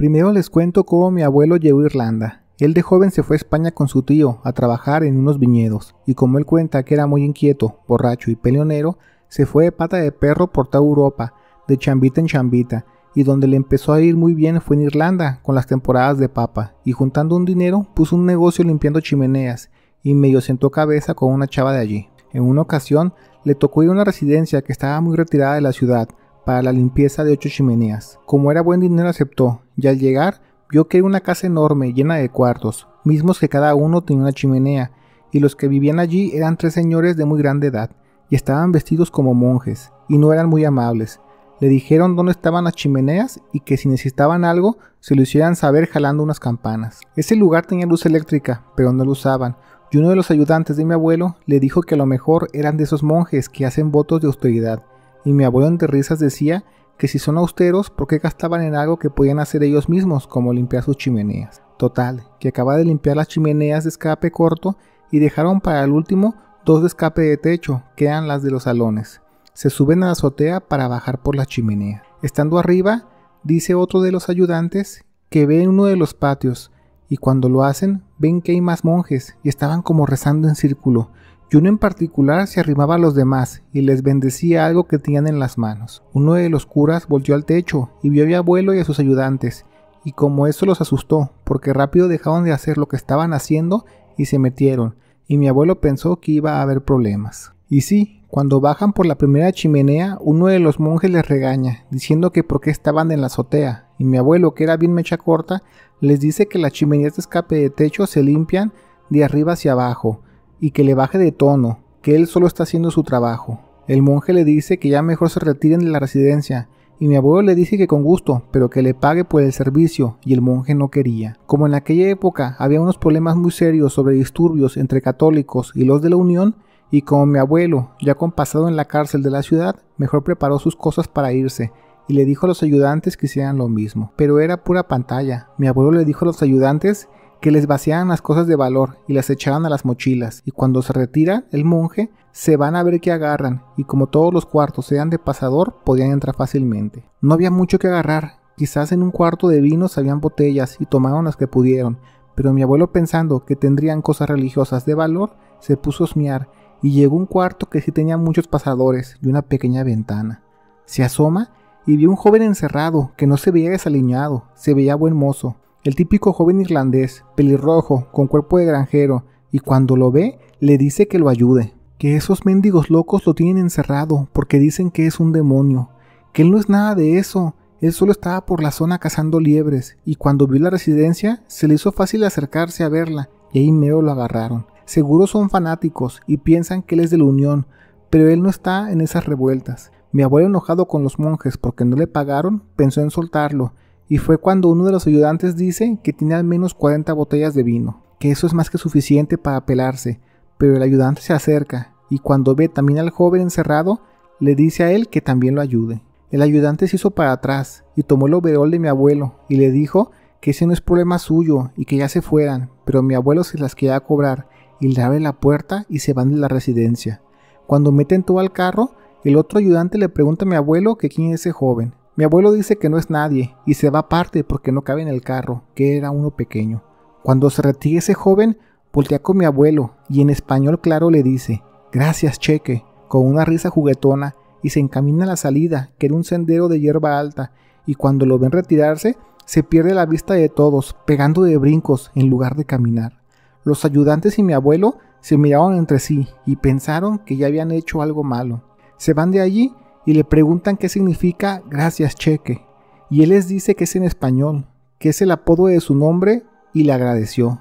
Primero les cuento cómo mi abuelo llegó a Irlanda. Él de joven se fue a España con su tío a trabajar en unos viñedos, y como él cuenta que era muy inquieto, borracho y peleonero, se fue de pata de perro por toda Europa, de chambita en chambita, y donde le empezó a ir muy bien fue en Irlanda, con las temporadas de papa, y juntando un dinero puso un negocio limpiando chimeneas, y medio sentó cabeza con una chava de allí. En una ocasión le tocó ir a una residencia que estaba muy retirada de la ciudad, para la limpieza de ocho chimeneas. Como era buen dinero aceptó, y al llegar vio que era una casa enorme llena de cuartos, mismos que cada uno tenía una chimenea, y los que vivían allí eran tres señores de muy grande edad, y estaban vestidos como monjes, y no eran muy amables. Le dijeron dónde estaban las chimeneas y que si necesitaban algo se lo hicieran saber jalando unas campanas. Ese lugar tenía luz eléctrica, pero no lo usaban, y uno de los ayudantes de mi abuelo le dijo que a lo mejor eran de esos monjes que hacen votos de austeridad y mi abuelo de risas decía que si son austeros, ¿por qué gastaban en algo que podían hacer ellos mismos, como limpiar sus chimeneas? Total, que acaba de limpiar las chimeneas de escape corto y dejaron para el último dos de escape de techo, que eran las de los salones. Se suben a la azotea para bajar por la chimenea. Estando arriba, dice otro de los ayudantes que en uno de los patios, y cuando lo hacen, ven que hay más monjes y estaban como rezando en círculo, y uno en particular se arrimaba a los demás y les bendecía algo que tenían en las manos. Uno de los curas volteó al techo y vio a mi abuelo y a sus ayudantes, y como eso los asustó, porque rápido dejaron de hacer lo que estaban haciendo y se metieron, y mi abuelo pensó que iba a haber problemas. Y sí, cuando bajan por la primera chimenea, uno de los monjes les regaña, diciendo que por qué estaban en la azotea, y mi abuelo, que era bien mecha corta, les dice que las chimeneas de escape de techo se limpian de arriba hacia abajo, y que le baje de tono, que él solo está haciendo su trabajo. El monje le dice que ya mejor se retiren de la residencia, y mi abuelo le dice que con gusto, pero que le pague por el servicio, y el monje no quería. Como en aquella época había unos problemas muy serios sobre disturbios entre católicos y los de la Unión, y como mi abuelo, ya compasado en la cárcel de la ciudad, mejor preparó sus cosas para irse, y le dijo a los ayudantes que hicieran lo mismo. Pero era pura pantalla. Mi abuelo le dijo a los ayudantes que les vaciaban las cosas de valor y las echaban a las mochilas, y cuando se retira el monje, se van a ver qué agarran, y como todos los cuartos eran de pasador, podían entrar fácilmente. No había mucho que agarrar, quizás en un cuarto de vino habían botellas y tomaron las que pudieron, pero mi abuelo pensando que tendrían cosas religiosas de valor, se puso a osmear, y llegó un cuarto que sí tenía muchos pasadores y una pequeña ventana. Se asoma y vio un joven encerrado que no se veía desaliñado, se veía buen mozo, el típico joven irlandés, pelirrojo, con cuerpo de granjero, y cuando lo ve, le dice que lo ayude. Que esos mendigos locos lo tienen encerrado porque dicen que es un demonio. Que él no es nada de eso. Él solo estaba por la zona cazando liebres y cuando vio la residencia se le hizo fácil acercarse a verla y ahí medio lo agarraron. Seguro son fanáticos y piensan que él es de la Unión, pero él no está en esas revueltas. Mi abuelo enojado con los monjes porque no le pagaron, pensó en soltarlo y fue cuando uno de los ayudantes dice que tiene al menos 40 botellas de vino, que eso es más que suficiente para pelarse, pero el ayudante se acerca y cuando ve también al joven encerrado, le dice a él que también lo ayude. El ayudante se hizo para atrás y tomó el overol de mi abuelo y le dijo que ese no es problema suyo y que ya se fueran, pero mi abuelo se las quería cobrar y le abre la puerta y se van de la residencia. Cuando meten todo al carro, el otro ayudante le pregunta a mi abuelo que quién es ese joven mi abuelo dice que no es nadie y se va aparte porque no cabe en el carro, que era uno pequeño. Cuando se retira ese joven, voltea con mi abuelo y en español claro le dice, gracias cheque, con una risa juguetona y se encamina a la salida, que era un sendero de hierba alta, y cuando lo ven retirarse, se pierde la vista de todos, pegando de brincos en lugar de caminar. Los ayudantes y mi abuelo se miraron entre sí y pensaron que ya habían hecho algo malo. Se van de allí y le preguntan qué significa gracias cheque, y él les dice que es en español, que es el apodo de su nombre y le agradeció.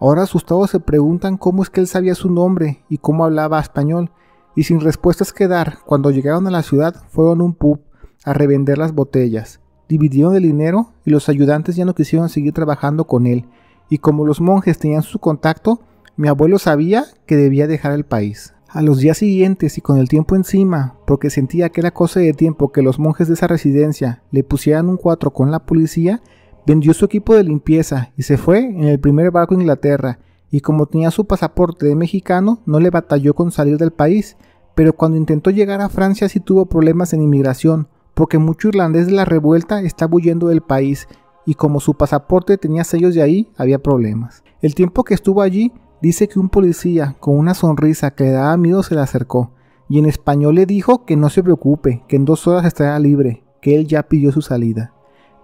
Ahora asustados se preguntan cómo es que él sabía su nombre y cómo hablaba español, y sin respuestas que dar, cuando llegaron a la ciudad fueron a un pub a revender las botellas, dividieron el dinero y los ayudantes ya no quisieron seguir trabajando con él, y como los monjes tenían su contacto, mi abuelo sabía que debía dejar el país. A los días siguientes y con el tiempo encima, porque sentía que era cosa de tiempo que los monjes de esa residencia le pusieran un 4 con la policía, vendió su equipo de limpieza y se fue en el primer barco a Inglaterra, y como tenía su pasaporte de mexicano, no le batalló con salir del país, pero cuando intentó llegar a Francia sí tuvo problemas en inmigración, porque mucho irlandés de la revuelta estaba huyendo del país, y como su pasaporte tenía sellos de ahí, había problemas. El tiempo que estuvo allí Dice que un policía con una sonrisa que le daba miedo se le acercó y en español le dijo que no se preocupe, que en dos horas estará libre, que él ya pidió su salida.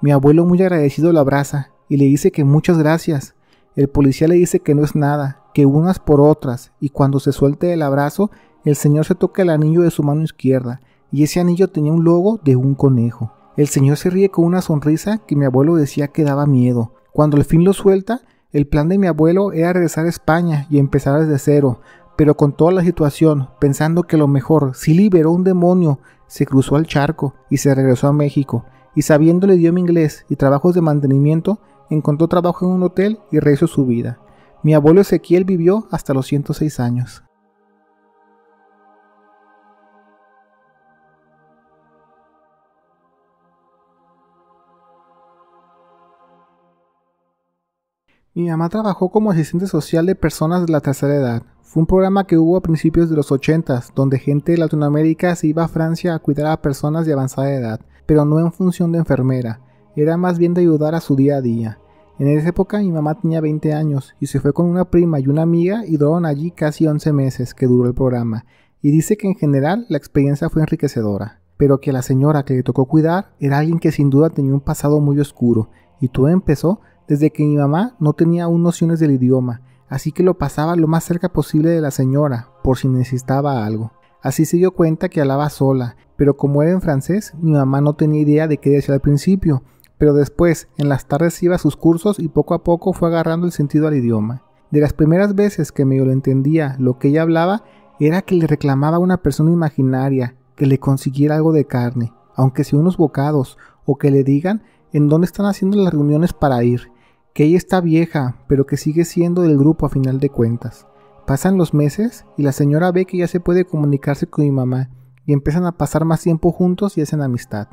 Mi abuelo muy agradecido lo abraza y le dice que muchas gracias. El policía le dice que no es nada, que unas por otras, y cuando se suelte el abrazo, el señor se toca el anillo de su mano izquierda, y ese anillo tenía un logo de un conejo. El señor se ríe con una sonrisa que mi abuelo decía que daba miedo. Cuando al fin lo suelta, el plan de mi abuelo era regresar a España y empezar desde cero, pero con toda la situación, pensando que lo mejor, si liberó un demonio, se cruzó al charco y se regresó a México, y sabiendo el idioma inglés y trabajos de mantenimiento, encontró trabajo en un hotel y rehizo su vida. Mi abuelo Ezequiel vivió hasta los 106 años. Mi mamá trabajó como asistente social de personas de la tercera edad. Fue un programa que hubo a principios de los 80, donde gente de Latinoamérica se iba a Francia a cuidar a personas de avanzada edad, pero no en función de enfermera, era más bien de ayudar a su día a día. En esa época mi mamá tenía 20 años y se fue con una prima y una amiga y duraron allí casi 11 meses que duró el programa, y dice que en general la experiencia fue enriquecedora, pero que la señora que le tocó cuidar era alguien que sin duda tenía un pasado muy oscuro, y todo empezó desde que mi mamá no tenía aún nociones del idioma, así que lo pasaba lo más cerca posible de la señora, por si necesitaba algo. Así se dio cuenta que hablaba sola, pero como era en francés, mi mamá no tenía idea de qué decía al principio, pero después, en las tardes iba a sus cursos y poco a poco fue agarrando el sentido al idioma. De las primeras veces que medio lo entendía lo que ella hablaba, era que le reclamaba a una persona imaginaria que le consiguiera algo de carne, aunque sea unos bocados, o que le digan en dónde están haciendo las reuniones para ir, que ella está vieja, pero que sigue siendo del grupo a final de cuentas. Pasan los meses y la señora ve que ya se puede comunicarse con mi mamá y empiezan a pasar más tiempo juntos y hacen amistad.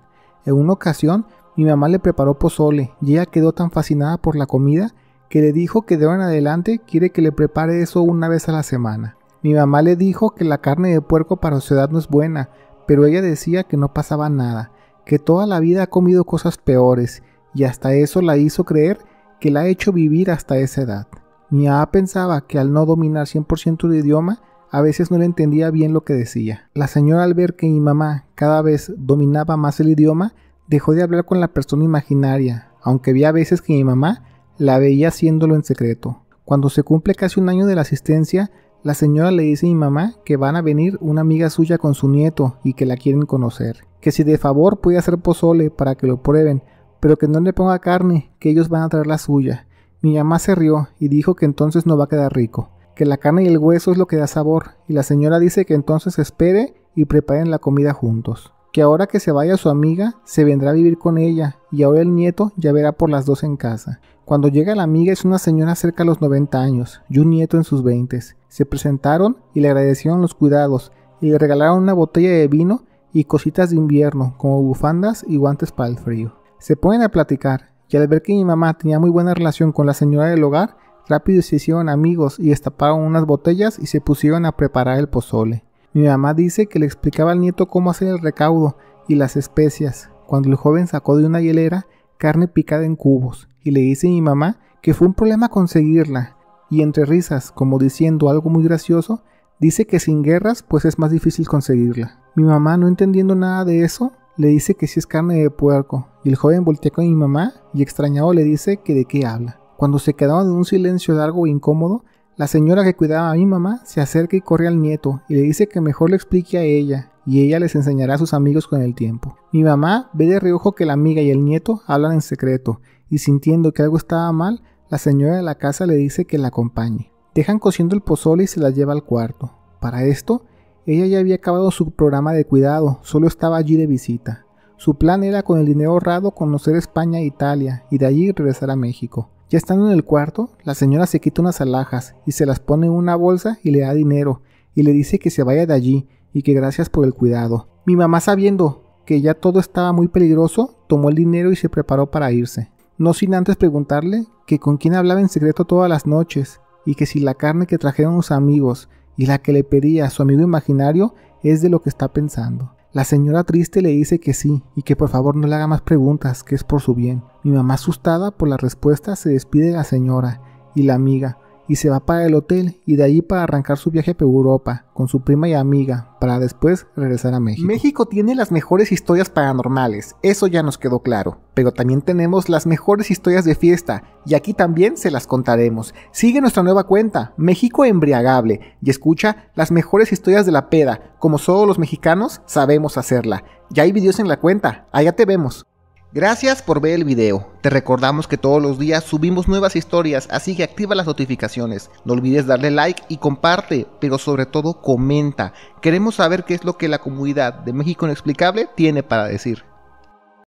En una ocasión, mi mamá le preparó pozole y ella quedó tan fascinada por la comida que le dijo que de ahora en adelante quiere que le prepare eso una vez a la semana. Mi mamá le dijo que la carne de puerco para su edad no es buena, pero ella decía que no pasaba nada, que toda la vida ha comido cosas peores y hasta eso la hizo creer que la ha hecho vivir hasta esa edad. Mi A pensaba que al no dominar 100% el idioma, a veces no le entendía bien lo que decía. La señora al ver que mi mamá cada vez dominaba más el idioma, dejó de hablar con la persona imaginaria, aunque vi a veces que mi mamá la veía haciéndolo en secreto. Cuando se cumple casi un año de la asistencia, la señora le dice a mi mamá que van a venir una amiga suya con su nieto y que la quieren conocer. Que si de favor puede hacer pozole para que lo prueben, pero que no le ponga carne, que ellos van a traer la suya. Mi mamá se rió y dijo que entonces no va a quedar rico, que la carne y el hueso es lo que da sabor, y la señora dice que entonces espere y preparen la comida juntos, que ahora que se vaya su amiga, se vendrá a vivir con ella, y ahora el nieto ya verá por las dos en casa. Cuando llega la amiga es una señora cerca de los 90 años y un nieto en sus 20. Se presentaron y le agradecieron los cuidados y le regalaron una botella de vino y cositas de invierno como bufandas y guantes para el frío. Se ponen a platicar y al ver que mi mamá tenía muy buena relación con la señora del hogar, rápido se hicieron amigos y destaparon unas botellas y se pusieron a preparar el pozole. Mi mamá dice que le explicaba al nieto cómo hacer el recaudo y las especias, cuando el joven sacó de una hielera carne picada en cubos y le dice a mi mamá que fue un problema conseguirla, y entre risas, como diciendo algo muy gracioso, dice que sin guerras pues es más difícil conseguirla. Mi mamá no entendiendo nada de eso, le dice que si es carne de puerco, y el joven voltea con mi mamá y extrañado le dice que de qué habla. Cuando se quedaron en un silencio largo e incómodo, la señora que cuidaba a mi mamá se acerca y corre al nieto y le dice que mejor le explique a ella, y ella les enseñará a sus amigos con el tiempo. Mi mamá ve de reojo que la amiga y el nieto hablan en secreto, y sintiendo que algo estaba mal, la señora de la casa le dice que la acompañe. Dejan cociendo el pozole y se la lleva al cuarto. Para esto, ella ya había acabado su programa de cuidado, solo estaba allí de visita. Su plan era con el dinero ahorrado conocer España e Italia y de allí regresar a México. Ya estando en el cuarto, la señora se quita unas alhajas y se las pone en una bolsa y le da dinero y le dice que se vaya de allí y que gracias por el cuidado. Mi mamá sabiendo que ya todo estaba muy peligroso, tomó el dinero y se preparó para irse. No sin antes preguntarle que con quién hablaba en secreto todas las noches y que si la carne que trajeron los amigos y la que le pedía a su amigo imaginario es de lo que está pensando. La señora triste le dice que sí y que por favor no le haga más preguntas, que es por su bien. Mi mamá asustada por la respuesta se despide de la señora y la amiga, y se va para el hotel y de allí para arrancar su viaje a Europa con su prima y amiga para después regresar a México. México tiene las mejores historias paranormales, eso ya nos quedó claro, pero también tenemos las mejores historias de fiesta y aquí también se las contaremos. Sigue nuestra nueva cuenta, México Embriagable, y escucha las mejores historias de la peda, como solo los mexicanos sabemos hacerla. Ya hay videos en la cuenta, allá te vemos. Gracias por ver el video. Te recordamos que todos los días subimos nuevas historias, así que activa las notificaciones. No olvides darle like y comparte, pero sobre todo comenta. Queremos saber qué es lo que la comunidad de México Inexplicable tiene para decir.